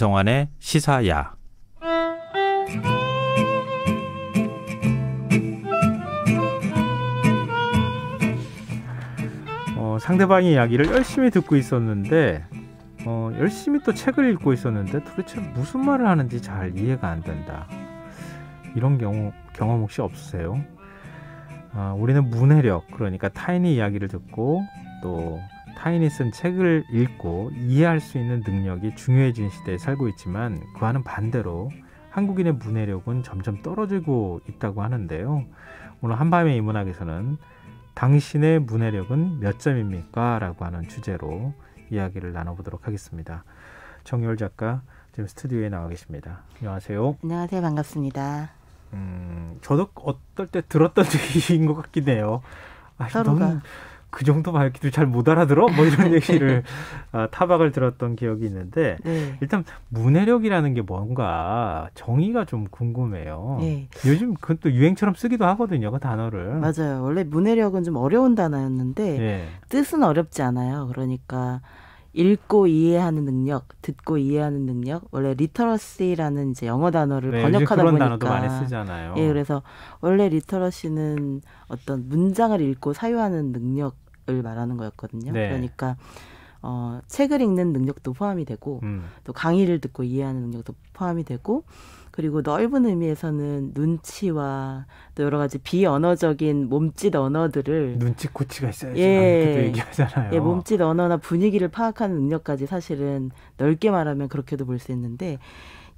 김성환의 시사야. 어, 상대방의 이야기를 열심히 듣고 있었는데 어, 열심히 또 책을 읽고 있었는데 도대체 무슨 말을 하는지 잘 이해가 안 된다. 이런 경우 경험 혹시 없으세요? 아, 우리는 문해력 그러니까 타인의 이야기를 듣고 또 타인이 쓴 책을 읽고 이해할 수 있는 능력이 중요해진 시대에 살고 있지만 그와는 반대로 한국인의 문해력은 점점 떨어지고 있다고 하는데요. 오늘 한밤의 인문학에서는 당신의 문해력은 몇 점입니까? 라고 하는 주제로 이야기를 나눠보도록 하겠습니다. 정열 작가 지금 스튜디오에 나와 계십니다. 안녕하세요. 안녕하세요. 반갑습니다. 음, 저도 어떨 때 들었던 얘기인 것 같긴 해요. 아, 서로가 너그 정도 밝기도 잘 못 알아들어? 뭐 이런 얘기를 아, 타박을 들었던 기억이 있는데 네. 일단 문해력이라는 게 뭔가 정의가 좀 궁금해요. 네. 요즘 그건 또 유행처럼 쓰기도 하거든요, 그 단어를. 맞아요. 원래 문해력은 좀 어려운 단어였는데 네. 뜻은 어렵지 않아요. 그러니까 읽고 이해하는 능력, 듣고 이해하는 능력, 원래 리터러시라는 이제 영어 단어를 네, 번역하다 그런 보니까 단어도 많이 쓰잖아요. 예, 그래서 원래 리터러시는 어떤 문장을 읽고 사유하는 능력을 말하는 거였거든요. 네. 그러니까 어, 책을 읽는 능력도 포함이 되고 음. 또 강의를 듣고 이해하는 능력도 포함이 되고 그리고 넓은 의미에서는 눈치와 또 여러 가지 비언어적인 몸짓 언어들을 눈치코치가 있어야지 예, 얘기하잖아요. 예, 몸짓 언어나 분위기를 파악하는 능력까지 사실은 넓게 말하면 그렇게도 볼 수 있는데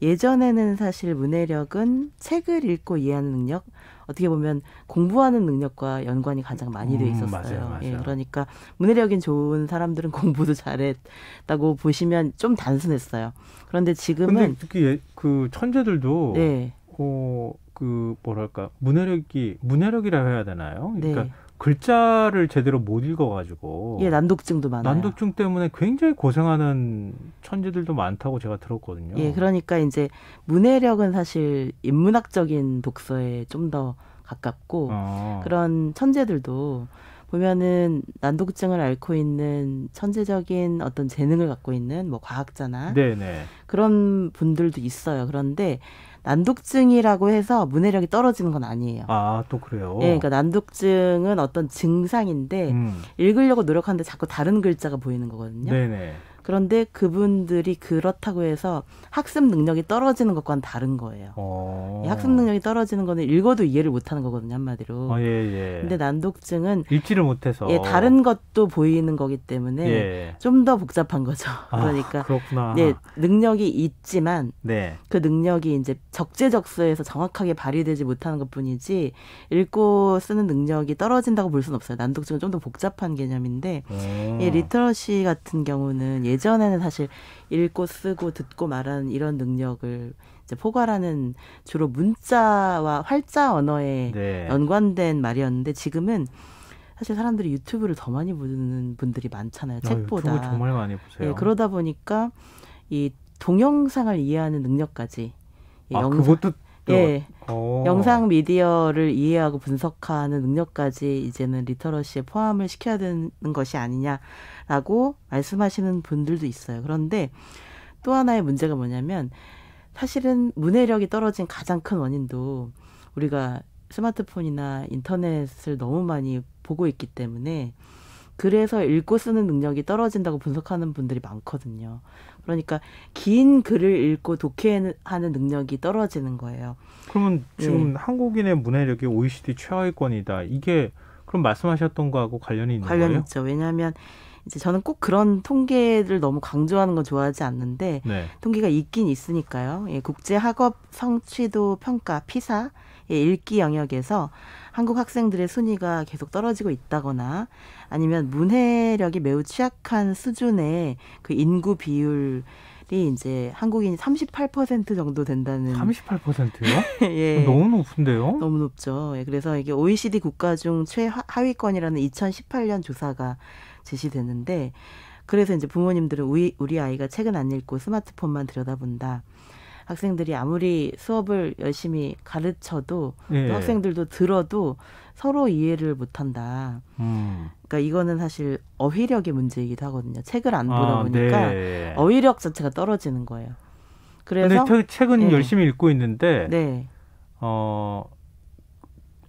예전에는 사실 문해력은 책을 읽고 이해하는 능력, 어떻게 보면 공부하는 능력과 연관이 가장 많이 돼 음, 있었어요. 음, 맞아요, 맞아요. 예, 그러니까 문해력이 좋은 사람들은 공부도 잘했다고 보시면 좀 단순했어요. 그런데 지금은 특히 예, 그 천재들도 네. 어, 그 뭐랄까 문해력이 문해력이라 해야 되나요? 그러니까 네. 글자를 제대로 못 읽어가지고 예 난독증도 많아요. 난독증 때문에 굉장히 고생하는 천재들도 많다고 제가 들었거든요. 예, 그러니까 이제 문해력은 사실 인문학적인 독서에 좀 더 가깝고 아. 그런 천재들도 보면은 난독증을 앓고 있는 천재적인 어떤 재능을 갖고 있는 뭐 과학자나 네네. 그런 분들도 있어요. 그런데 난독증이라고 해서 문해력이 떨어지는 건 아니에요. 아, 또 그래요? 예, 그러니까 난독증은 어떤 증상인데 음. 읽으려고 노력하는데 자꾸 다른 글자가 보이는 거거든요. 네네. 그런데 그분들이 그렇다고 해서 학습 능력이 떨어지는 것과는 다른 거예요. 어. 학습 능력이 떨어지는 거는 읽어도 이해를 못하는 거거든요 한마디로. 어, 예, 예. 근데 난독증은 읽지를 못해서 예, 다른 것도 보이는 거기 때문에 예. 좀더 복잡한 거죠. 아, 그러니까 아, 그렇구나. 예, 능력이 있지만 네. 그 능력이 이제 적재적소에서 정확하게 발휘되지 못하는 것뿐이지 읽고 쓰는 능력이 떨어진다고 볼 수는 없어요. 난독증은 좀 더 복잡한 개념인데 음. 예, 리터러시 같은 경우는 예, 예전에는 사실 읽고 쓰고 듣고 말하는 이런 능력을 이제 포괄하는 주로 문자와 활자 언어에 네. 연관된 말이었는데 지금은 사실 사람들이 유튜브를 더 많이 보는 분들이 많잖아요. 아, 책보다. 정말 많이 보세요. 예, 그러다 보니까 이 동영상을 이해하는 능력까지 예, 아, 영상, 그것도 또, 예, 오. 어. 영상 미디어를 이해하고 분석하는 능력까지 이제는 리터러시에 포함을 시켜야 되는 것이 아니냐. 라고 말씀하시는 분들도 있어요. 그런데 또 하나의 문제가 뭐냐면 사실은 문해력이 떨어진 가장 큰 원인도 우리가 스마트폰이나 인터넷을 너무 많이 보고 있기 때문에 그래서 읽고 쓰는 능력이 떨어진다고 분석하는 분들이 많거든요. 그러니까 긴 글을 읽고 독해하는 능력이 떨어지는 거예요. 그러면 지금 네. 한국인의 문해력이 OECD 최하위권이다. 이게 그럼 말씀하셨던 거하고 관련이 있는 관련 거예요? 관련 있죠. 왜냐하면 이제 저는 꼭 그런 통계를 너무 강조하는 건 좋아하지 않는데 네. 통계가 있긴 있으니까요. 예, 국제 학업 성취도 평가 피사 예, 읽기 영역에서 한국 학생들의 순위가 계속 떨어지고 있다거나 아니면 문해력이 매우 취약한 수준의 그 인구 비율 이 이제 한국인이 38% 정도 된다는 38%요? 예. 너무 높은데요? 너무 높죠. 예, 그래서 이게 OECD 국가 중 최하위권이라는 2018년 조사가 제시되는데 그래서 이제 부모님들은 우리, 우리 아이가 책은 안 읽고 스마트폰만 들여다본다. 학생들이 아무리 수업을 열심히 가르쳐도 예. 또 학생들도 들어도 서로 이해를 못한다. 음. 그러니까 이거는 사실 어휘력의 문제이기도 하거든요. 책을 안 아, 보다 아, 보니까 네. 어휘력 자체가 떨어지는 거예요. 그래서 근데 책은 예. 열심히 읽고 있는데 네. 어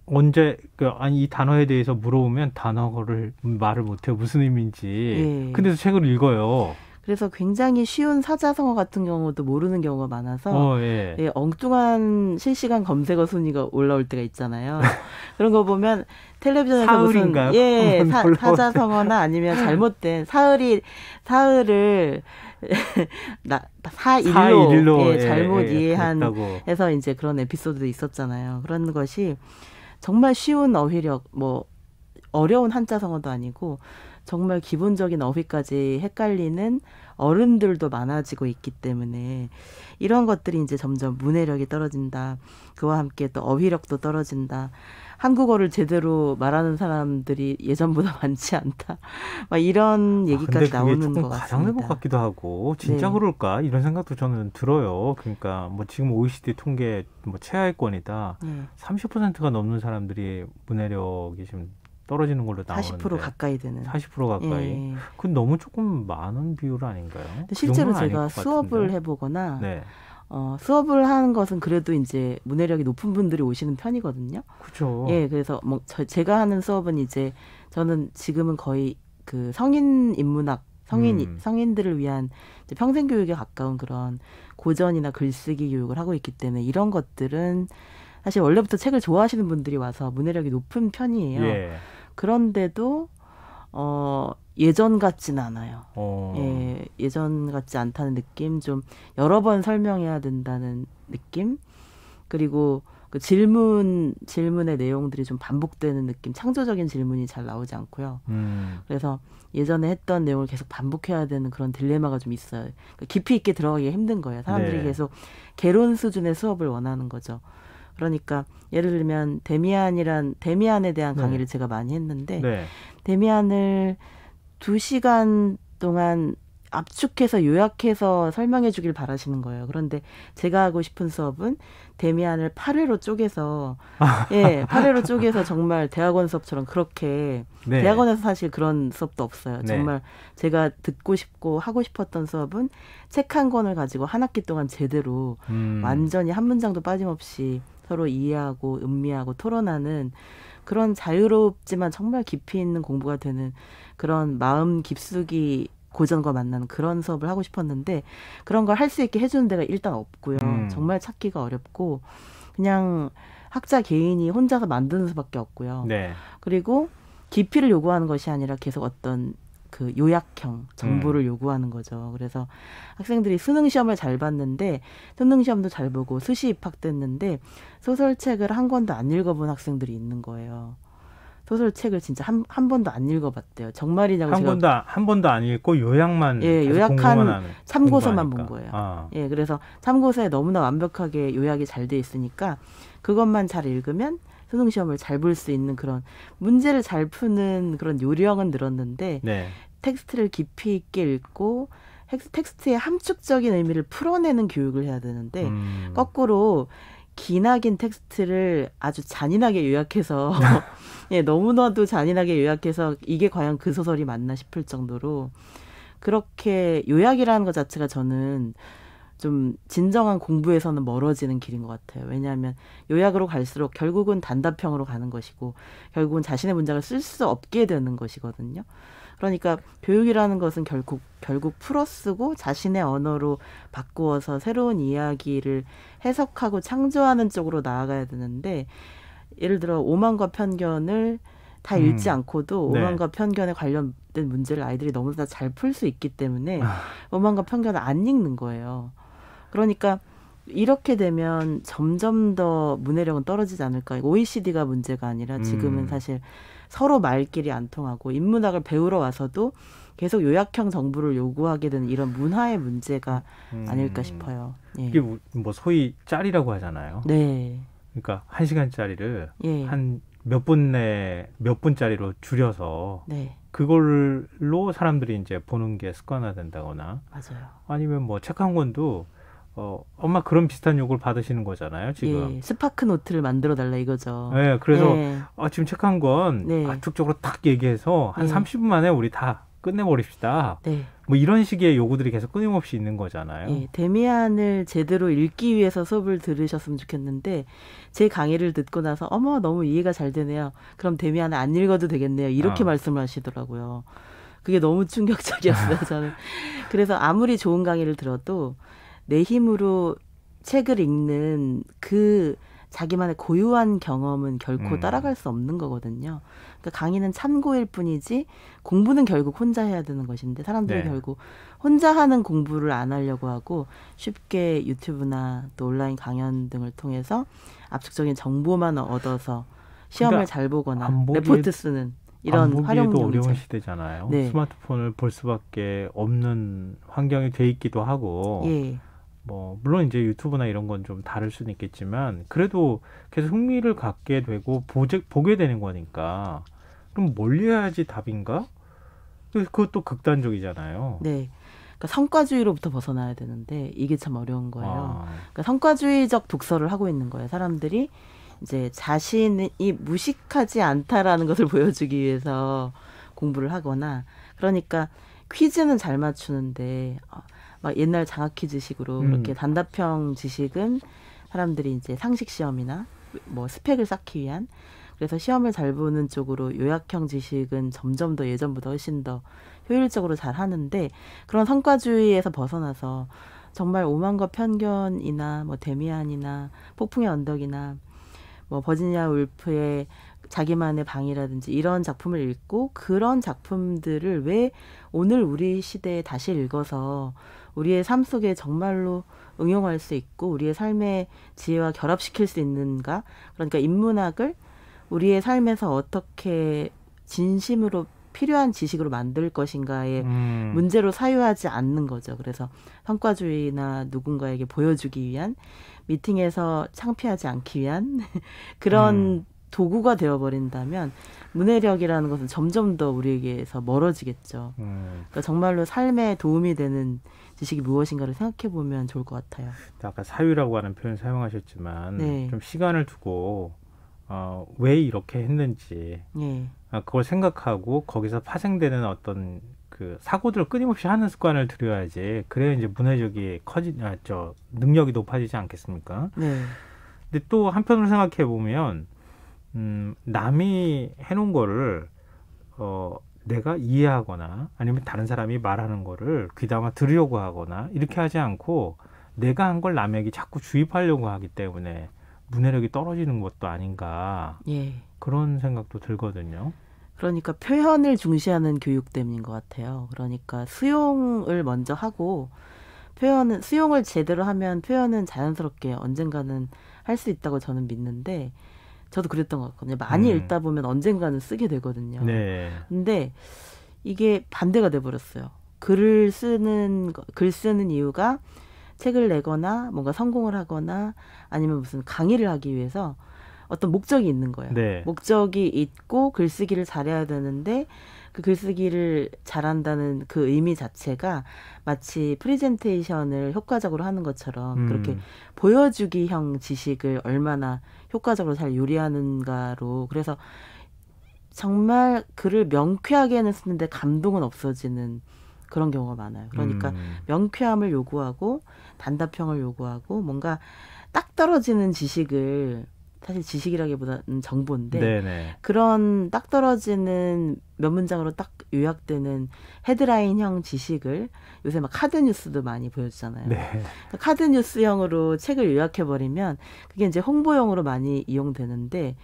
언제 그 아니 이 단어에 대해서 물어보면 단어를 말을 못해요 무슨 의미인지 예. 근데도 책을 읽어요. 그래서 굉장히 쉬운 사자성어 같은 경우도 모르는 경우가 많아서 어, 예. 예, 엉뚱한 실시간 검색어 순위가 올라올 때가 있잖아요. 그런 거 보면 텔레비전에서 사흘인가요? 무슨 예 사, 사자성어나 아니면 잘못된 사흘이 사흘을 나 사일로, 사일로 예, 예, 잘못 예, 예 이해한 했다고. 해서 이제 그런 에피소드도 있었잖아요. 그런 것이 정말 쉬운 어휘력 뭐 어려운 한자 성어도 아니고 정말 기본적인 어휘까지 헷갈리는 어른들도 많아지고 있기 때문에 이런 것들이 이제 점점 문해력이 떨어진다. 그와 함께 또 어휘력도 떨어진다. 한국어를 제대로 말하는 사람들이 예전보다 많지 않다. 막 이런 아, 얘기까지 아, 나오는 것 같습니다. 과장된 것 같기도 하고 진짜 네. 그럴까 이런 생각도 저는 들어요. 그러니까 뭐 지금 OECD 통계 뭐 최하위권이다. 네. 30%가 넘는 사람들이 문해력이 지금 떨어지는 걸로 나오는데 40% 가까이 되는 40% 가까이 예. 그건 너무 조금 많은 비율 아닌가요? 실제로 그 제가 수업을 해보거나 네. 어, 수업을 하는 것은 그래도 이제 문해력이 높은 분들이 오시는 편이거든요. 그죠 예, 그래서 뭐 저, 제가 하는 수업은 이제 저는 지금은 거의 그 성인 인문학 성인 음. 성인들을 위한 평생 교육에 가까운 그런 고전이나 글쓰기 교육을 하고 있기 때문에 이런 것들은 사실 원래부터 책을 좋아하시는 분들이 와서 문해력이 높은 편이에요. 예. 그런데도 어 예전 같진 않아요. 어. 예, 예전 같지 않다는 느낌, 좀 여러 번 설명해야 된다는 느낌, 그리고 그 질문 질문의 내용들이 좀 반복되는 느낌, 창조적인 질문이 잘 나오지 않고요. 음. 그래서 예전에 했던 내용을 계속 반복해야 되는 그런 딜레마가 좀 있어요. 그러니까 깊이 있게 들어가기 힘든 거예요. 사람들이 네. 계속 개론 수준의 수업을 원하는 거죠. 그러니까 예를 들면 데미안이란 데미안에 대한 네. 강의를 네. 제가 많이 했는데 네. 데미안을 2시간 동안 압축해서 요약해서 설명해 주길 바라시는 거예요. 그런데 제가 하고 싶은 수업은 데미안을 8회로 쪼개서 예, 8회로 쪼개서 정말 대학원 수업처럼 그렇게 네. 대학원에서 사실 그런 수업도 없어요. 네. 정말 제가 듣고 싶고 하고 싶었던 수업은 책 한 권을 가지고 한 학기 동안 제대로 음. 완전히 한 문장도 빠짐없이 서로 이해하고 음미하고 토론하는 그런 자유롭지만 정말 깊이 있는 공부가 되는 그런 마음 깊숙이 고전과 만나는 그런 수업을 하고 싶었는데 그런 걸 할 수 있게 해주는 데가 일단 없고요. 음. 정말 찾기가 어렵고 그냥 학자 개인이 혼자서 만드는 수밖에 없고요. 네. 그리고 깊이를 요구하는 것이 아니라 계속 어떤 그 요약형 음. 정보를 음. 요구하는 거죠. 그래서 학생들이 수능 시험을 잘 봤는데 수능 시험도 잘 보고 수시 입학됐는데 소설책을 한 권도 안 읽어본 학생들이 있는 거예요. 소설책을 진짜 한, 한 번도 안 읽어봤대요. 정말이냐고 한 번도 한 번도 안 읽고 요약만 예 요약한 참고서만 본 거예요. 아. 예 그래서 참고서에 너무나 완벽하게 요약이 잘 돼 있으니까 그것만 잘 읽으면 수능 시험을 잘 볼 수 있는 그런 문제를 잘 푸는 그런 요령은 늘었는데 네. 텍스트를 깊이 있게 읽고 텍스트의 함축적인 의미를 풀어내는 교육을 해야 되는데 음. 거꾸로 기나긴 텍스트를 아주 잔인하게 요약해서 예, 너무나도 잔인하게 요약해서 이게 과연 그 소설이 맞나 싶을 정도로 그렇게 요약이라는 것 자체가 저는 좀 진정한 공부에서는 멀어지는 길인 것 같아요. 왜냐하면 요약으로 갈수록 결국은 단답형으로 가는 것이고 결국은 자신의 문장을 쓸 수 없게 되는 것이거든요. 그러니까 교육이라는 것은 결국 결국 풀어 쓰고 자신의 언어로 바꾸어서 새로운 이야기를 해석하고 창조하는 쪽으로 나아가야 되는데 예를 들어 오만과 편견을 다 음. 읽지 않고도 네. 오만과 네. 편견에 관련된 문제를 아이들이 너무나 잘 풀 수 있기 때문에 아. 오만과 편견을 안 읽는 거예요. 그러니까 이렇게 되면 점점 더 문해력은 떨어지지 않을까. OECD가 문제가 아니라 지금은 음. 사실 서로 말길이 안 통하고 인문학을 배우러 와서도 계속 요약형 정부를 요구하게 되는 이런 문화의 문제가 음. 아닐까 싶어요. 예. 이게 뭐, 뭐 소위 짤이라고 하잖아요. 네. 그러니까 한 시간짜리를 예. 한몇 분내에몇 분짜리로 줄여서 네. 그걸로 사람들이 이제 보는 게 습관화된다거나 맞아요. 아니면 뭐 책 한 권도 어, 엄마 그런 비슷한 욕을 받으시는 거잖아요, 지금. 예, 스파크 노트를 만들어 달라 이거죠. 네, 그래서 네. 아, 지금 책한 권 네. 가축적으로 딱 얘기해서 한 네. 30분 만에 우리 다 끝내버립시다. 네. 뭐 이런 식의 요구들이 계속 끊임없이 있는 거잖아요. 예, 데미안을 제대로 읽기 위해서 수업을 들으셨으면 좋겠는데 제 강의를 듣고 나서 어머 너무 이해가 잘 되네요. 그럼 데미안을 안 읽어도 되겠네요. 이렇게 어. 말씀을 하시더라고요. 그게 너무 충격적이었어요, 저는. 그래서 아무리 좋은 강의를 들어도 내 힘으로 책을 읽는 그 자기만의 고유한 경험은 결코 음. 따라갈 수 없는 거거든요. 그러니까 강의는 참고일 뿐이지 공부는 결국 혼자 해야 되는 것인데 사람들이 네. 결국 혼자 하는 공부를 안 하려고 하고 쉽게 유튜브나 또 온라인 강연 등을 통해서 압축적인 정보만 얻어서 시험을 그러니까 잘 보거나 보기에, 레포트 쓰는 이런 활용도 어려운 시대잖아요. 네. 스마트폰을 볼 수밖에 없는 환경이 돼 있기도 하고. 예. 뭐 물론 이제 유튜브나 이런 건 좀 다를 수는 있겠지만 그래도 계속 흥미를 갖게 되고 보제, 보게 되는 거니까 그럼 멀리 해야지 답인가? 그것도 극단적이잖아요. 네. 그러니까 성과주의로부터 벗어나야 되는데 이게 참 어려운 거예요. 아. 그러니까 성과주의적 독서를 하고 있는 거예요. 사람들이 이제 자신이 무식하지 않다라는 것을 보여주기 위해서 공부를 하거나 그러니까 퀴즈는 잘 맞추는데 어, 막 옛날 장학퀴즈식으로 음. 그렇게 단답형 지식은 사람들이 이제 상식 시험이나 뭐 스펙을 쌓기 위한 그래서 시험을 잘 보는 쪽으로 요약형 지식은 점점 더 예전보다 훨씬 더 효율적으로 잘 하는데 그런 성과주의에서 벗어나서 정말 오만과 편견이나 뭐 데미안이나 폭풍의 언덕이나 뭐 버지니아 울프의 자기만의 방이라든지 이런 작품을 읽고 그런 작품들을 왜 오늘 우리 시대에 다시 읽어서 우리의 삶 속에 정말로 응용할 수 있고 우리의 삶의 지혜와 결합시킬 수 있는가? 그러니까 인문학을 우리의 삶에서 어떻게 진심으로 필요한 지식으로 만들 것인가의 음. 문제로 사유하지 않는 거죠. 그래서 성과주의나 누군가에게 보여주기 위한 미팅에서 창피하지 않기 위한 그런 음. 도구가 되어버린다면 문해력이라는 것은 점점 더 우리에게서 멀어지겠죠. 음. 그러니까 정말로 삶에 도움이 되는 지식이 무엇인가를 생각해 보면 좋을 것 같아요. 아까 사유라고 하는 표현 사용하셨지만 네. 좀 시간을 두고 어, 왜 이렇게 했는지 네. 아, 그걸 생각하고 거기서 파생되는 어떤 그 사고들을 끊임없이 하는 습관을 들여야지 그래야 이제 문해적이 커지 아저 능력이 높아지지 않겠습니까? 네. 근데 또 한편으로 생각해 보면 음, 남이 해놓은 거를 어, 내가 이해하거나 아니면 다른 사람이 말하는 거를 귀담아 들으려고 하거나 이렇게 하지 않고 내가 한 걸 남에게 자꾸 주입하려고 하기 때문에 문해력이 떨어지는 것도 아닌가 예. 그런 생각도 들거든요. 그러니까 표현을 중시하는 교육 때문인 것 같아요. 그러니까 수용을 먼저 하고 표현은 수용을 제대로 하면 표현은 자연스럽게 언젠가는 할 수 있다고 저는 믿는데 저도 그랬던 것 같거든요. 많이 음. 읽다 보면 언젠가는 쓰게 되거든요. 네. 근데 이게 반대가 돼 버렸어요. 글을 쓰는 글 쓰는 이유가 책을 내거나 뭔가 성공을 하거나 아니면 무슨 강의를 하기 위해서 어떤 목적이 있는 거예요. 네. 목적이 있고 글쓰기를 잘해야 되는데 그 글쓰기를 잘한다는 그 의미 자체가 마치 프리젠테이션을 효과적으로 하는 것처럼 음. 그렇게 보여주기형 지식을 얼마나 효과적으로 잘 요리하는가로 그래서 정말 글을 명쾌하게는 쓰는데 감동은 없어지는 그런 경우가 많아요. 그러니까 음. 명쾌함을 요구하고 단답형을 요구하고 뭔가 딱 떨어지는 지식을 사실 지식이라기보다는 정보인데 네네. 그런 딱 떨어지는 몇 문장으로 딱 요약되는 헤드라인형 지식을 요새 막 카드 뉴스도 많이 보여주잖아요. 네. 그러니까 카드 뉴스형으로 책을 요약해 버리면 그게 이제 홍보용으로 많이 이용되는데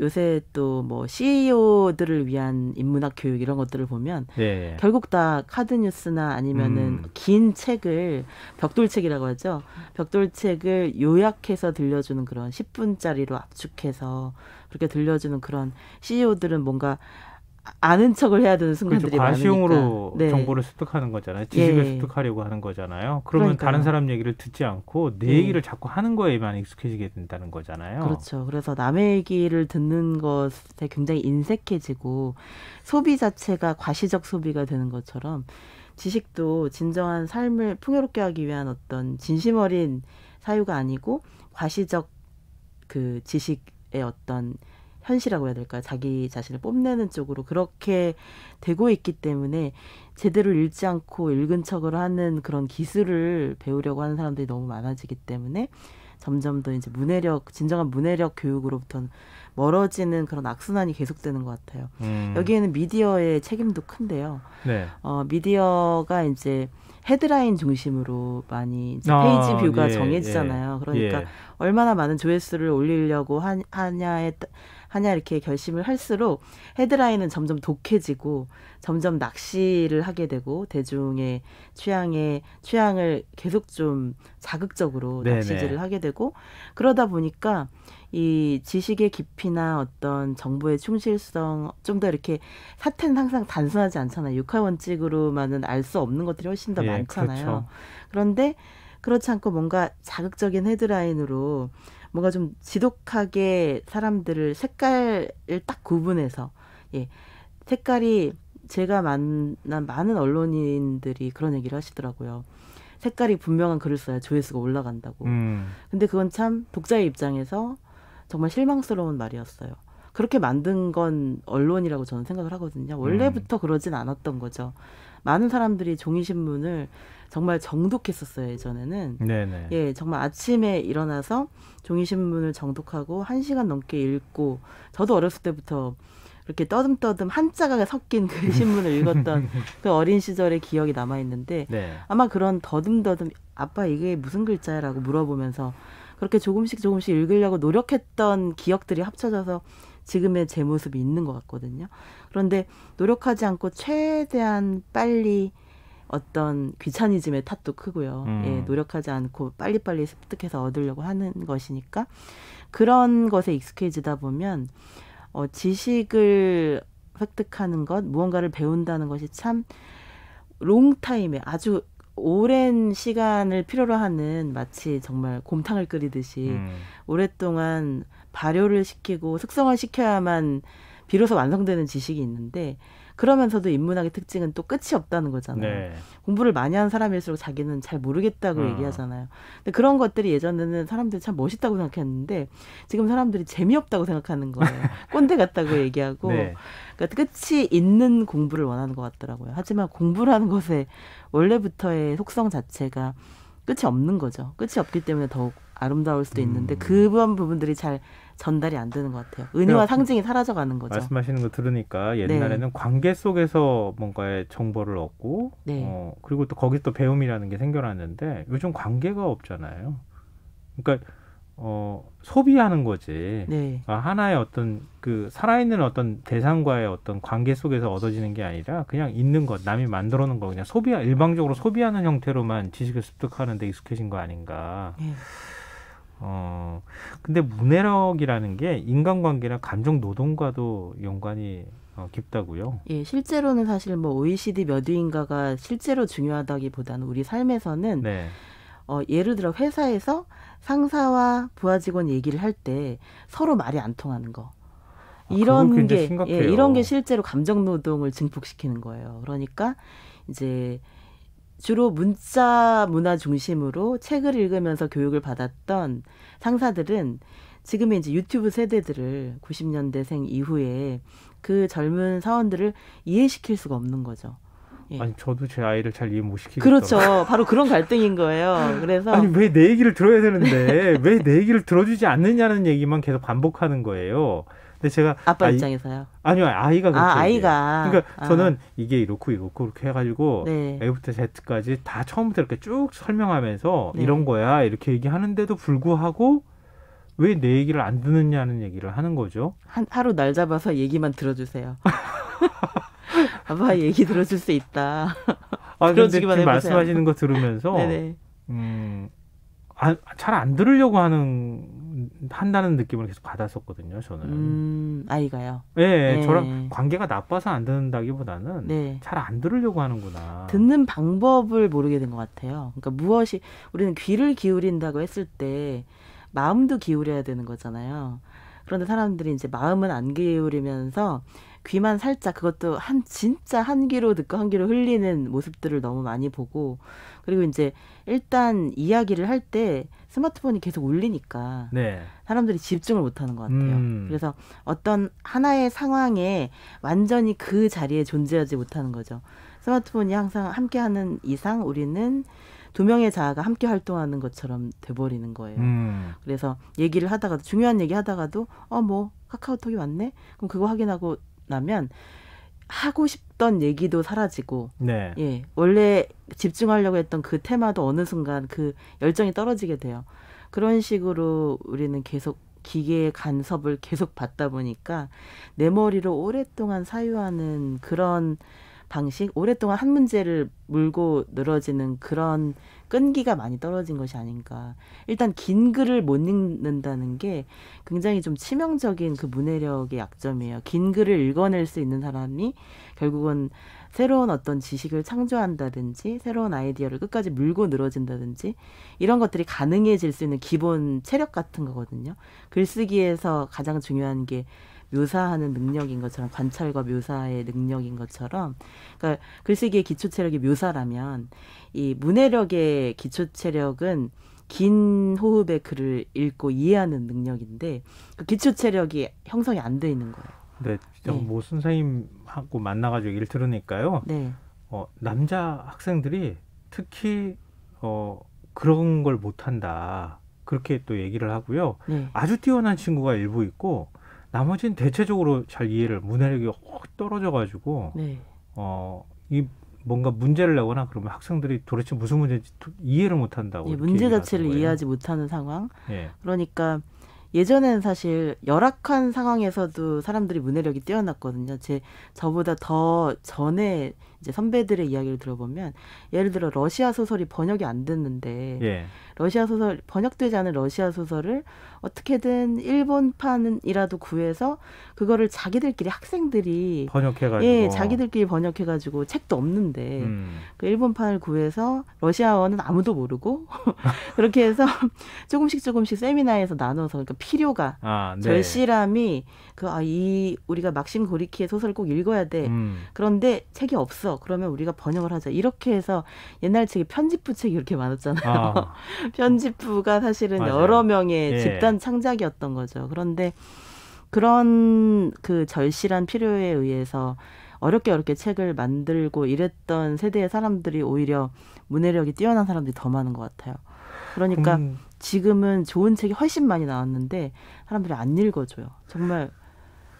요새 또 뭐 CEO들을 위한 인문학 교육 이런 것들을 보면 예. 결국 다 카드 뉴스나 아니면은 음. 긴 책을 벽돌책이라고 하죠. 벽돌책을 요약해서 들려주는 그런 10분짜리로 압축해서 그렇게 들려주는 그런 CEO들은 뭔가 아는 척을 해야 되는 순간들이 그렇죠. 과시용으로 네. 정보를 습득하는 거잖아요. 지식을 예. 습득하려고 하는 거잖아요. 그러면 그러니까요. 다른 사람 얘기를 듣지 않고 내 예. 얘기를 자꾸 하는 거에만 익숙해지게 된다는 거잖아요. 그렇죠. 그래서 남의 얘기를 듣는 것에 굉장히 인색해지고 소비 자체가 과시적 소비가 되는 것처럼 지식도 진정한 삶을 풍요롭게 하기 위한 어떤 진심 어린 사유가 아니고 과시적 그 지식의 어떤 현실이라고 해야 될까요? 자기 자신을 뽐내는 쪽으로 그렇게 되고 있기 때문에 제대로 읽지 않고 읽은 척을 하는 그런 기술을 배우려고 하는 사람들이 너무 많아지기 때문에 점점 더 이제 문해력 진정한 문해력 교육으로부터는 멀어지는 그런 악순환이 계속되는 것 같아요. 음. 여기에는 미디어의 책임도 큰데요. 네. 어, 미디어가 이제 헤드라인 중심으로 많이 이제 아, 페이지 뷰가 예, 정해지잖아요. 예. 그러니까 예. 얼마나 많은 조회수를 올리려고 하, 하냐에 따, 하냐 이렇게 결심을 할수록 헤드라인은 점점 독해지고 점점 낚시를 하게 되고 대중의 취향에 취향을 계속 좀 자극적으로 네네. 낚시질을 하게 되고 그러다 보니까 이 지식의 깊이나 어떤 정보의 충실성 좀 더 이렇게 사태는 항상 단순하지 않잖아요. 육하 원칙으로만은 알 수 없는 것들이 훨씬 더 예, 많잖아요. 그렇죠. 그런데 그렇지 않고 뭔가 자극적인 헤드라인으로 뭔가 좀 지독하게 사람들을 색깔을 딱 구분해서 예 색깔이 제가 만난 많은 언론인들이 그런 얘기를 하시더라고요. 색깔이 분명한 글을 써야 조회수가 올라간다고. 음. 근데 그건 참 독자의 입장에서 정말 실망스러운 말이었어요. 그렇게 만든 건 언론이라고 저는 생각을 하거든요. 원래부터 음. 그러진 않았던 거죠. 많은 사람들이 종이신문을 정말 정독했었어요 예전에는. 네네. 예, 정말 아침에 일어나서 종이신문을 정독하고 한 시간 넘게 읽고 저도 어렸을 때부터 이렇게 떠듬떠듬 한자가 섞인 그 신문을 읽었던 그 어린 시절의 기억이 남아 있는데 네. 아마 그런 더듬더듬 아빠 이게 무슨 글자야라고 물어보면서 그렇게 조금씩 조금씩 읽으려고 노력했던 기억들이 합쳐져서 지금의 제 모습이 있는 것 같거든요. 그런데 노력하지 않고 최대한 빨리 어떤 귀차니즘의 탓도 크고요. 음. 예, 노력하지 않고 빨리빨리 습득해서 얻으려고 하는 것이니까 그런 것에 익숙해지다 보면 어, 지식을 획득하는 것, 무언가를 배운다는 것이 참 롱타임에 아주 오랜 시간을 필요로 하는 마치 정말 곰탕을 끓이듯이 음. 오랫동안 발효를 시키고 숙성을 시켜야만 비로소 완성되는 지식이 있는데 그러면서도 인문학의 특징은 또 끝이 없다는 거잖아요. 네. 공부를 많이 한 사람일수록 자기는 잘 모르겠다고 음. 얘기하잖아요. 근데 그런 것들이 예전에는 사람들이 참 멋있다고 생각했는데 지금 사람들이 재미없다고 생각하는 거예요. 꼰대 같다고 얘기하고 네. 그러니까 끝이 있는 공부를 원하는 것 같더라고요. 하지만 공부라는 것에 원래부터의 속성 자체가 끝이 없는 거죠. 끝이 없기 때문에 더욱 아름다울 수도 있는데 음. 그런 부분들이 잘 전달이 안 되는 것 같아요. 은유와 상징이 사라져가는 거죠. 말씀하시는 거 들으니까 옛날에는 네. 관계 속에서 뭔가의 정보를 얻고 네. 어, 그리고 또 거기 또 배움이라는 게 생겨났는데 요즘 관계가 없잖아요. 그러니까 어, 소비하는 거지. 네. 아, 하나의 어떤 그 살아있는 어떤 대상과의 어떤 관계 속에서 얻어지는 게 아니라 그냥 있는 것, 남이 만들어 놓은 거 그냥 소비 일방적으로 소비하는 형태로만 지식을 습득하는 데 익숙해진 거 아닌가. 네. 어, 근데 문해력이라는 게 인간관계나 감정 노동과도 연관이 어, 깊다고요? 예, 실제로는 사실 뭐 OECD 몇 위인가가 실제로 중요하다기보다는 우리 삶에서는 네. 어, 예를 들어 회사에서 상사와 부하 직원 얘기를 할 때 서로 말이 안 통하는 거. 아, 이런 게 예, 이런 게 실제로 감정 노동을 증폭시키는 거예요. 그러니까 이제 주로 문자 문화 중심으로 책을 읽으면서 교육을 받았던 상사들은 지금의 이제 유튜브 세대들을 90년대생 이후에 그 젊은 사원들을 이해시킬 수가 없는 거죠. 예. 아니 저도 제 아이를 잘 이해 못 시키겠다. 그렇죠. 바로 그런 갈등인 거예요. 그래서 아니 왜 내 얘기를 들어야 되는데 왜 내 얘기를 들어주지 않느냐는 얘기만 계속 반복하는 거예요. 근데 제가 아빠 아이, 입장에서요. 아니요 아이가 그렇게 아, 아이가 그러니까 아. 저는 이게 이렇고 이렇고 이렇게 해가지고 네. A부터 Z까지 다 처음부터 이렇게 쭉 설명하면서 네. 이런 거야 이렇게 얘기하는데도 불구하고 왜 내 얘기를 안 듣느냐는 얘기를 하는 거죠. 한 하루 날 잡아서 얘기만 들어주세요. 아빠 얘기 들어줄 수 있다. 아 근데 말씀하시는 거 들으면서 음, 아, 잘안 들으려고 하는 한다는 느낌을 계속 받았었거든요. 저는 음, 아이가요. 예, 예 네. 저랑 관계가 나빠서 안 듣는다기보다는 네. 잘안 들으려고 하는구나. 듣는 방법을 모르게 된 것 같아요. 그러니까 무엇이 우리는 귀를 기울인다고 했을 때 마음도 기울여야 되는 거잖아요. 그런데 사람들이 이제 마음은 안 기울이면서 귀만 살짝 그것도 한 진짜 한 귀로 듣고 한 귀로 흘리는 모습들을 너무 많이 보고 그리고 이제 일단 이야기를 할 때 스마트폰이 계속 울리니까 네. 사람들이 집중을 못하는 것 같아요. 음. 그래서 어떤 하나의 상황에 완전히 그 자리에 존재하지 못하는 거죠. 스마트폰이 항상 함께하는 이상 우리는 두 명의 자아가 함께 활동하는 것처럼 돼버리는 거예요. 음. 그래서 얘기를 하다가도 중요한 얘기 하다가도 어 뭐 카카오톡이 왔네 그럼 그거 확인하고 나면 하고 싶던 얘기도 사라지고 네. 예 원래 집중하려고 했던 그 테마도 어느 순간 그 열정이 떨어지게 돼요 그런 식으로 우리는 계속 기계의 간섭을 계속 받다 보니까 내 머리로 오랫동안 사유하는 그런 방식 오랫동안 한 문제를 물고 늘어지는 그런 끈기가 많이 떨어진 것이 아닌가. 일단 긴 글을 못 읽는다는 게 굉장히 좀 치명적인 그 문해력의 약점이에요. 긴 글을 읽어낼 수 있는 사람이 결국은 새로운 어떤 지식을 창조한다든지 새로운 아이디어를 끝까지 물고 늘어진다든지 이런 것들이 가능해질 수 있는 기본 체력 같은 거거든요. 글쓰기에서 가장 중요한 게 묘사하는 능력인 것처럼 관찰과 묘사의 능력인 것처럼 그러니까 글쓰기의 기초 체력이 묘사라면 이 문해력의 기초 체력은 긴 호흡의 글을 읽고 이해하는 능력인데 그 기초 체력이 형성이 안 돼 있는 거예요. 네, 네. 뭐 네. 선생님하고 만나가지고 얘기를 들으니까요. 네. 어, 남자 학생들이 특히 어, 그런 걸 못한다. 그렇게 또 얘기를 하고요. 네. 아주 뛰어난 친구가 일부 있고 나머지는 대체적으로 잘 이해를 문해력이 확 떨어져가지고 네. 어이 뭔가 문제를 내거나 그러면 학생들이 도대체 무슨 문제인지 이해를 못한다고. 예, 문제 자체를 거예요. 이해하지 못하는 상황. 예. 그러니까 예전에는 사실 열악한 상황에서도 사람들이 문해력이 뛰어났거든요. 제 저보다 더 전에 이제 선배들의 이야기를 들어보면 예를 들어 러시아 소설이 번역이 안 됐는데 예. 러시아 소설 번역되지 않은 러시아 소설을 어떻게든 일본판이라도 구해서 그거를 자기들끼리 학생들이 번역해가지고 예 자기들끼리 번역해가지고 책도 없는데 음. 그 일본판을 구해서 러시아어는 아무도 모르고 그렇게 해서 조금씩 조금씩 세미나에서 나눠서 그러니까 필요가 아, 네. 절실함이 그 아 이 우리가 막심 고리키의 소설을 꼭 읽어야 돼 음. 그런데 책이 없어 없 그러면 우리가 번역을 하자. 이렇게 해서 옛날 책에 편집부 책이 이렇게 많았잖아요. 아. 편집부가 사실은 맞아요. 여러 명의 예. 집단 창작이었던 거죠. 그런데 그런 그 절실한 필요에 의해서 어렵게 어렵게 책을 만들고 이랬던 세대의 사람들이 오히려 문해력이 뛰어난 사람들이 더 많은 것 같아요. 그러니까 음. 지금은 좋은 책이 훨씬 많이 나왔는데 사람들이 안 읽어줘요. 정말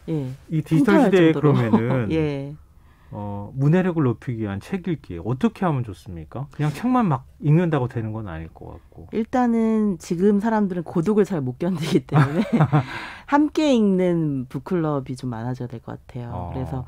예. 이 디지털 시대에 정도로. 그러면은 예. 어, 문해력을 높이기 위한 책 읽기 어떻게 하면 좋습니까? 그냥 책만 막 읽는다고 되는 건 아닐 것 같고 일단은 지금 사람들은 고독을 잘 못 견디기 때문에 함께 읽는 북클럽이 좀 많아져야 될 것 같아요. 어. 그래서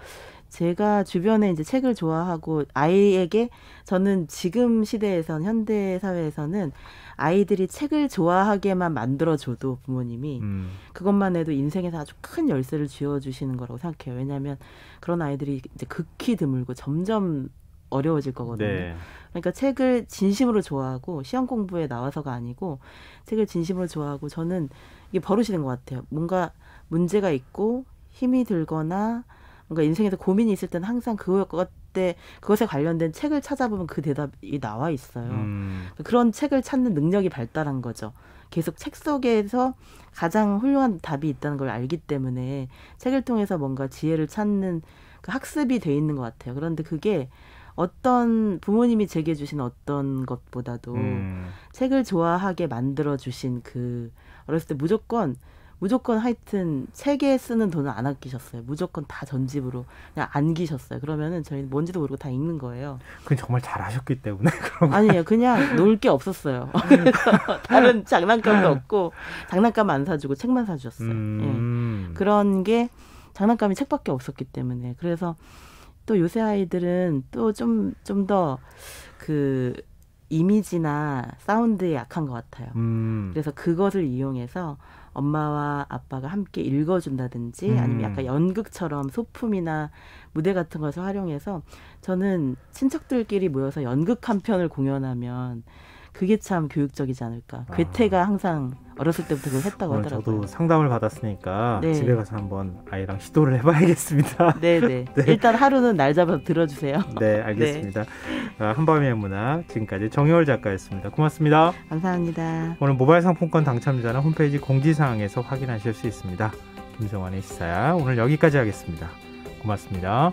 제가 주변에 이제 책을 좋아하고 아이에게 저는 지금 시대에선 현대 사회에서는 아이들이 책을 좋아하게만 만들어줘도 부모님이 음. 그것만 해도 인생에서 아주 큰 열쇠를 쥐어주시는 거라고 생각해요. 왜냐하면 그런 아이들이 이제 극히 드물고 점점 어려워질 거거든요. 네. 그러니까 책을 진심으로 좋아하고 시험 공부에 나와서가 아니고 책을 진심으로 좋아하고 저는 이게 버릇이 된 것 같아요. 뭔가 문제가 있고 힘이 들거나 그러니까 인생에서 고민이 있을 때는 항상 그것에 그것에 관련된 책을 찾아보면 그 대답이 나와 있어요. 음. 그런 책을 찾는 능력이 발달한 거죠. 계속 책 속에서 가장 훌륭한 답이 있다는 걸 알기 때문에 책을 통해서 뭔가 지혜를 찾는 그 학습이 돼 있는 것 같아요. 그런데 그게 어떤 부모님이 제게 주신 어떤 것보다도 음. 책을 좋아하게 만들어 주신 그 어렸을 때 무조건 무조건 하여튼 책에 쓰는 돈을 안 아끼셨어요. 무조건 다 전집으로 그냥 안기셨어요. 그러면은 저희는 뭔지도 모르고 다 읽는 거예요. 그건 정말 잘하셨기 때문에 그런 아니에요. 그냥 놀 게 없었어요. 음. 다른 장난감도 없고 장난감 안 사주고 책만 사주셨어요. 예. 음... 예. 그런 게 장난감이 책밖에 없었기 때문에 그래서 또 요새 아이들은 또좀좀더그 이미지나 사운드에 약한 것 같아요. 음. 그래서 그것을 이용해서 엄마와 아빠가 함께 읽어준다든지 음. 아니면 약간 연극처럼 소품이나 무대 같은 것을 활용해서 저는 친척들끼리 모여서 연극 한 편을 공연하면 그게 참 교육적이지 않을까. 아. 괴테가 항상 어렸을 때부터 그걸 했다고 하더라고요. 저도 상담을 받았으니까 네. 집에 가서 한번 아이랑 시도를 해봐야겠습니다. 네네. 네. 네. 일단 하루는 날 잡아 들어주세요. 네, 알겠습니다. 네. 아, 한밤의 문화 지금까지 정효월 작가였습니다. 고맙습니다. 감사합니다. 오늘 모바일 상품권 당첨자는 홈페이지 공지사항에서 확인하실 수 있습니다. 김성환의 시사야 오늘 여기까지 하겠습니다. 고맙습니다.